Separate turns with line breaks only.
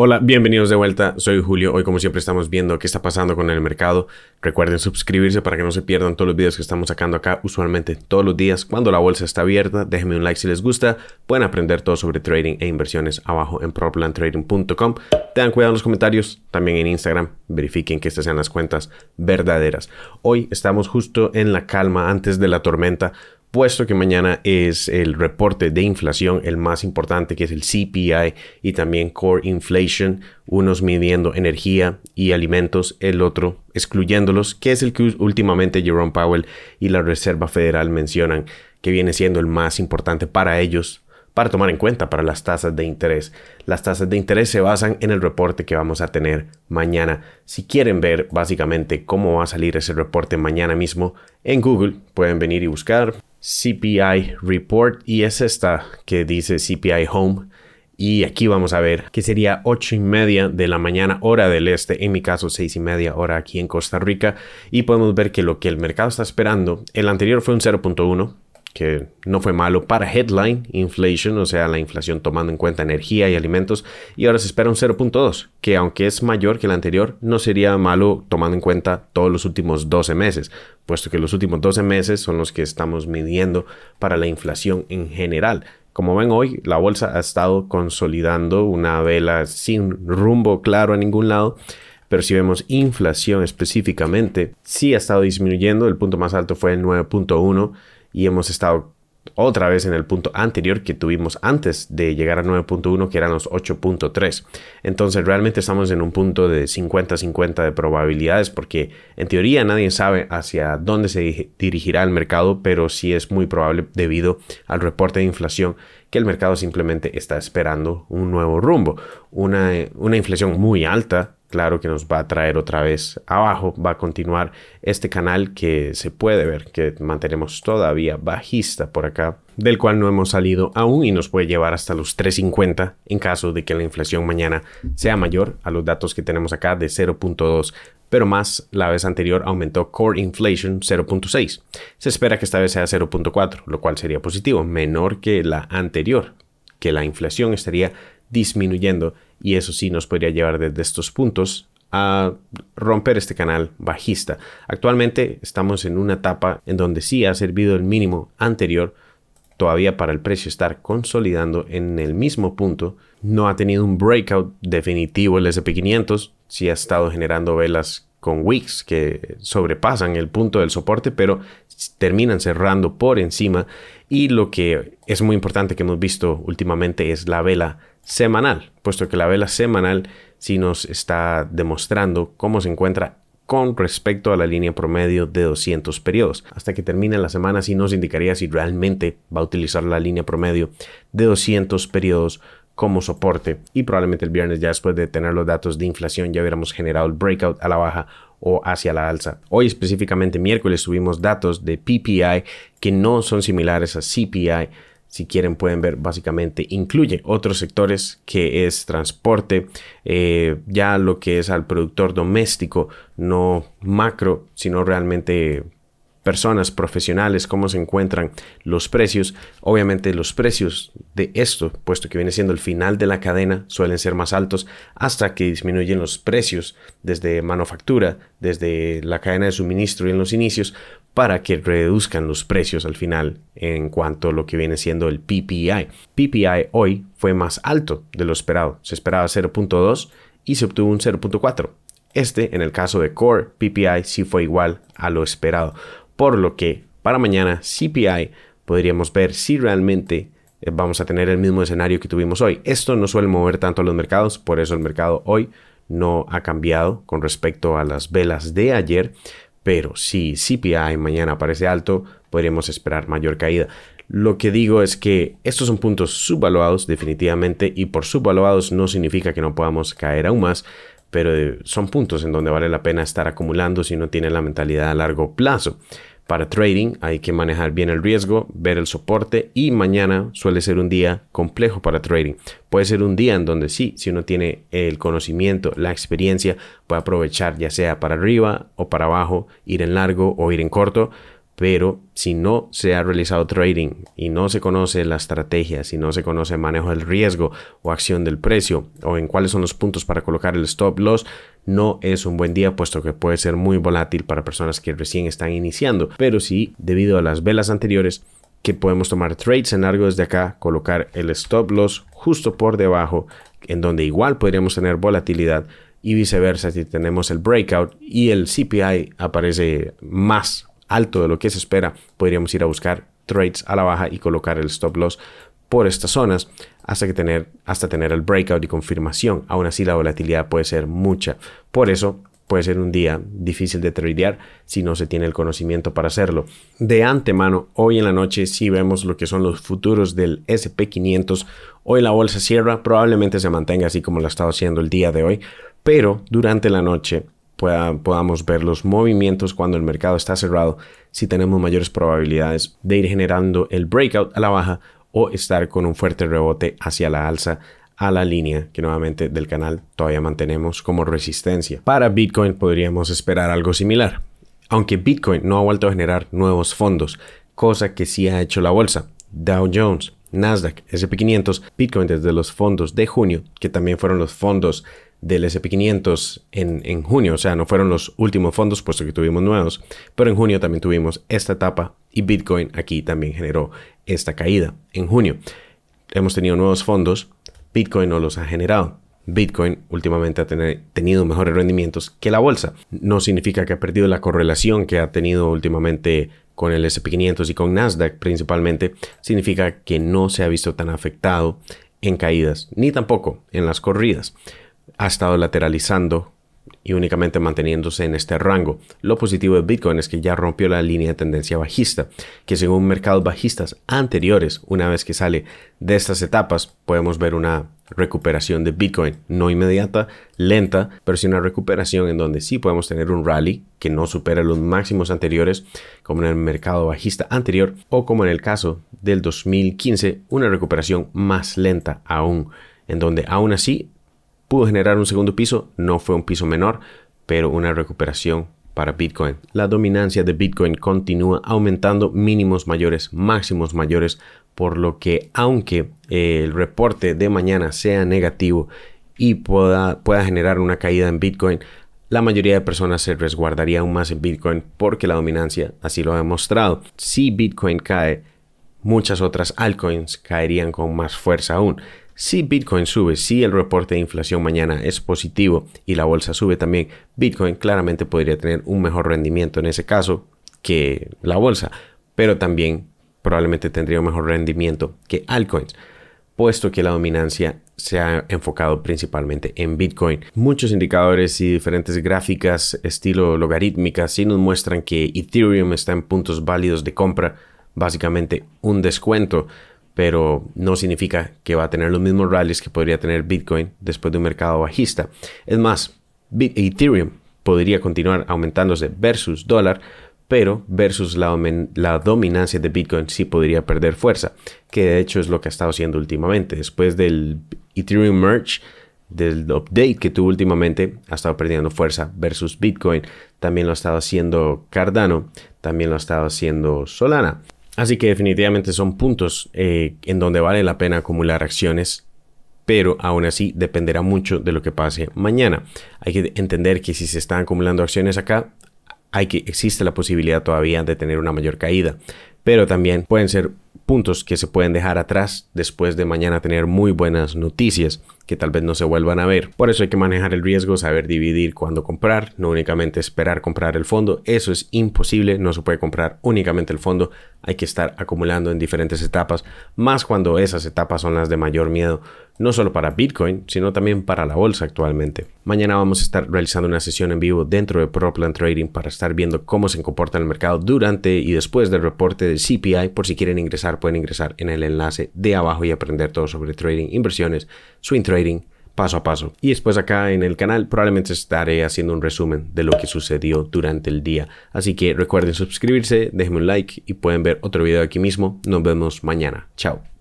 Hola, bienvenidos de vuelta, soy Julio. Hoy como siempre estamos viendo qué está pasando con el mercado. Recuerden suscribirse para que no se pierdan todos los videos que estamos sacando acá, usualmente todos los días cuando la bolsa está abierta. Déjenme un like si les gusta. Pueden aprender todo sobre trading e inversiones abajo en proplantrading.com. Tengan cuidado en los comentarios, también en Instagram. Verifiquen que estas sean las cuentas verdaderas. Hoy estamos justo en la calma antes de la tormenta puesto que mañana es el reporte de inflación, el más importante, que es el CPI y también Core Inflation, unos midiendo energía y alimentos, el otro excluyéndolos, que es el que últimamente Jerome Powell y la Reserva Federal mencionan que viene siendo el más importante para ellos para tomar en cuenta para las tasas de interés. Las tasas de interés se basan en el reporte que vamos a tener mañana. Si quieren ver básicamente cómo va a salir ese reporte mañana mismo en Google, pueden venir y buscar CPI Report y es esta que dice CPI Home. Y aquí vamos a ver que sería 8 y media de la mañana, hora del este, en mi caso 6 y media, hora aquí en Costa Rica. Y podemos ver que lo que el mercado está esperando, el anterior fue un 0.1 que no fue malo para headline inflation, o sea, la inflación tomando en cuenta energía y alimentos, y ahora se espera un 0.2, que aunque es mayor que el anterior, no sería malo tomando en cuenta todos los últimos 12 meses, puesto que los últimos 12 meses son los que estamos midiendo para la inflación en general. Como ven hoy, la bolsa ha estado consolidando una vela sin rumbo claro a ningún lado pero si vemos inflación específicamente, sí ha estado disminuyendo, el punto más alto fue el 9.1 y hemos estado otra vez en el punto anterior que tuvimos antes de llegar a 9.1 que eran los 8.3 entonces realmente estamos en un punto de 50-50 de probabilidades porque en teoría nadie sabe hacia dónde se dirigirá el mercado pero sí es muy probable debido al reporte de inflación que el mercado simplemente está esperando un nuevo rumbo una, eh, una inflación muy alta claro que nos va a traer otra vez abajo, va a continuar este canal que se puede ver que mantenemos todavía bajista por acá, del cual no hemos salido aún y nos puede llevar hasta los 3.50 en caso de que la inflación mañana sea mayor a los datos que tenemos acá de 0.2 pero más la vez anterior aumentó core inflation 0.6. Se espera que esta vez sea 0.4, lo cual sería positivo, menor que la anterior, que la inflación estaría disminuyendo y eso sí nos podría llevar desde estos puntos a romper este canal bajista. Actualmente estamos en una etapa en donde sí ha servido el mínimo anterior todavía para el precio estar consolidando en el mismo punto. No ha tenido un breakout definitivo el SP500, sí ha estado generando velas con wicks que sobrepasan el punto del soporte, pero terminan cerrando por encima. Y lo que es muy importante que hemos visto últimamente es la vela semanal, puesto que la vela semanal si nos está demostrando cómo se encuentra con respecto a la línea promedio de 200 periodos. Hasta que termine la semana sí nos indicaría si realmente va a utilizar la línea promedio de 200 periodos como soporte y probablemente el viernes ya después de tener los datos de inflación ya hubiéramos generado el breakout a la baja o hacia la alza. Hoy específicamente miércoles subimos datos de PPI que no son similares a CPI. Si quieren pueden ver básicamente incluye otros sectores que es transporte, eh, ya lo que es al productor doméstico, no macro, sino realmente personas profesionales, cómo se encuentran los precios. Obviamente los precios de esto, puesto que viene siendo el final de la cadena, suelen ser más altos hasta que disminuyen los precios desde manufactura, desde la cadena de suministro y en los inicios, para que reduzcan los precios al final en cuanto a lo que viene siendo el PPI. PPI hoy fue más alto de lo esperado. Se esperaba 0.2 y se obtuvo un 0.4. Este, en el caso de Core PPI, sí fue igual a lo esperado por lo que para mañana CPI podríamos ver si realmente eh, vamos a tener el mismo escenario que tuvimos hoy. Esto no suele mover tanto los mercados, por eso el mercado hoy no ha cambiado con respecto a las velas de ayer, pero si CPI mañana aparece alto, podríamos esperar mayor caída. Lo que digo es que estos son puntos subvaluados definitivamente y por subvaluados no significa que no podamos caer aún más, pero eh, son puntos en donde vale la pena estar acumulando si no tiene la mentalidad a largo plazo. Para trading hay que manejar bien el riesgo, ver el soporte y mañana suele ser un día complejo para trading. Puede ser un día en donde sí, si uno tiene el conocimiento, la experiencia, puede aprovechar ya sea para arriba o para abajo, ir en largo o ir en corto, pero si no se ha realizado trading y no se conoce la estrategia, si no se conoce manejo del riesgo o acción del precio o en cuáles son los puntos para colocar el stop loss, no es un buen día puesto que puede ser muy volátil para personas que recién están iniciando. Pero sí, debido a las velas anteriores, que podemos tomar trades en largo desde acá, colocar el stop loss justo por debajo, en donde igual podríamos tener volatilidad y viceversa si tenemos el breakout y el CPI aparece más alto de lo que se espera, podríamos ir a buscar trades a la baja y colocar el stop loss por estas zonas hasta, que tener, hasta tener el breakout y confirmación. Aún así la volatilidad puede ser mucha. Por eso puede ser un día difícil de tradear si no se tiene el conocimiento para hacerlo. De antemano, hoy en la noche si vemos lo que son los futuros del SP500. Hoy la bolsa cierra, probablemente se mantenga así como lo ha estado haciendo el día de hoy, pero durante la noche podamos ver los movimientos cuando el mercado está cerrado, si tenemos mayores probabilidades de ir generando el breakout a la baja o estar con un fuerte rebote hacia la alza a la línea que nuevamente del canal todavía mantenemos como resistencia. Para Bitcoin podríamos esperar algo similar, aunque Bitcoin no ha vuelto a generar nuevos fondos, cosa que sí ha hecho la bolsa. Dow Jones, Nasdaq, SP500, Bitcoin desde los fondos de junio, que también fueron los fondos del SP500 en, junio, o sea, no fueron los últimos fondos, puesto que tuvimos nuevos, pero en junio también tuvimos esta etapa y Bitcoin aquí también generó esta caída. En junio hemos tenido nuevos fondos, Bitcoin no los ha generado. Bitcoin últimamente ha tenido mejores rendimientos que la bolsa. No significa que ha perdido la correlación que ha tenido últimamente con el SP500 y con Nasdaq principalmente. Significa que no se ha visto tan afectado en caídas, ni tampoco en las corridas ha estado lateralizando y únicamente manteniéndose en este rango. Lo positivo de Bitcoin es que ya rompió la línea de tendencia bajista, que según mercados bajistas anteriores, una vez que sale de estas etapas, podemos ver una recuperación de Bitcoin, no inmediata, lenta, pero sí una recuperación en donde sí podemos tener un rally que no supera los máximos anteriores, como en el mercado bajista anterior, o como en el caso del 2015, una recuperación más lenta aún, en donde aún así pudo generar un segundo piso, no fue un piso menor, pero una recuperación para Bitcoin. La dominancia de Bitcoin continúa aumentando mínimos mayores, máximos mayores, por lo que aunque el reporte de mañana sea negativo y pueda, pueda generar una caída en Bitcoin, la mayoría de personas se resguardaría aún más en Bitcoin porque la dominancia así lo ha demostrado. Si Bitcoin cae, muchas otras altcoins caerían con más fuerza aún. Si Bitcoin sube, si el reporte de inflación mañana es positivo y la bolsa sube también, Bitcoin claramente podría tener un mejor rendimiento en ese caso que la bolsa, pero también probablemente tendría un mejor rendimiento que altcoins, puesto que la dominancia se ha enfocado principalmente en Bitcoin. Muchos indicadores y diferentes gráficas estilo logarítmica, sí nos muestran que Ethereum está en puntos válidos de compra, básicamente un descuento pero no significa que va a tener los mismos rallies que podría tener Bitcoin después de un mercado bajista. Es más, Ethereum podría continuar aumentándose versus dólar, pero versus la, la, dominancia de Bitcoin sí podría perder fuerza, que de hecho es lo que ha estado haciendo últimamente. Después del Ethereum Merge, del update que tuvo últimamente, ha estado perdiendo fuerza versus Bitcoin. También lo ha estado haciendo Cardano, también lo ha estado haciendo Solana. Así que definitivamente son puntos eh, en donde vale la pena acumular acciones, pero aún así dependerá mucho de lo que pase mañana. Hay que entender que si se están acumulando acciones acá, hay que, existe la posibilidad todavía de tener una mayor caída, pero también pueden ser puntos que se pueden dejar atrás después de mañana tener muy buenas noticias que tal vez no se vuelvan a ver. Por eso hay que manejar el riesgo, saber dividir cuándo comprar, no únicamente esperar comprar el fondo. Eso es imposible, no se puede comprar únicamente el fondo. Hay que estar acumulando en diferentes etapas, más cuando esas etapas son las de mayor miedo, no solo para Bitcoin, sino también para la bolsa actualmente. Mañana vamos a estar realizando una sesión en vivo dentro de ProPlan Trading para estar viendo cómo se comporta el mercado durante y después del reporte del CPI por si quieren ingresar pueden ingresar en el enlace de abajo y aprender todo sobre trading, inversiones, swing trading, paso a paso. Y después acá en el canal probablemente estaré haciendo un resumen de lo que sucedió durante el día. Así que recuerden suscribirse, déjenme un like y pueden ver otro video aquí mismo. Nos vemos mañana. Chao.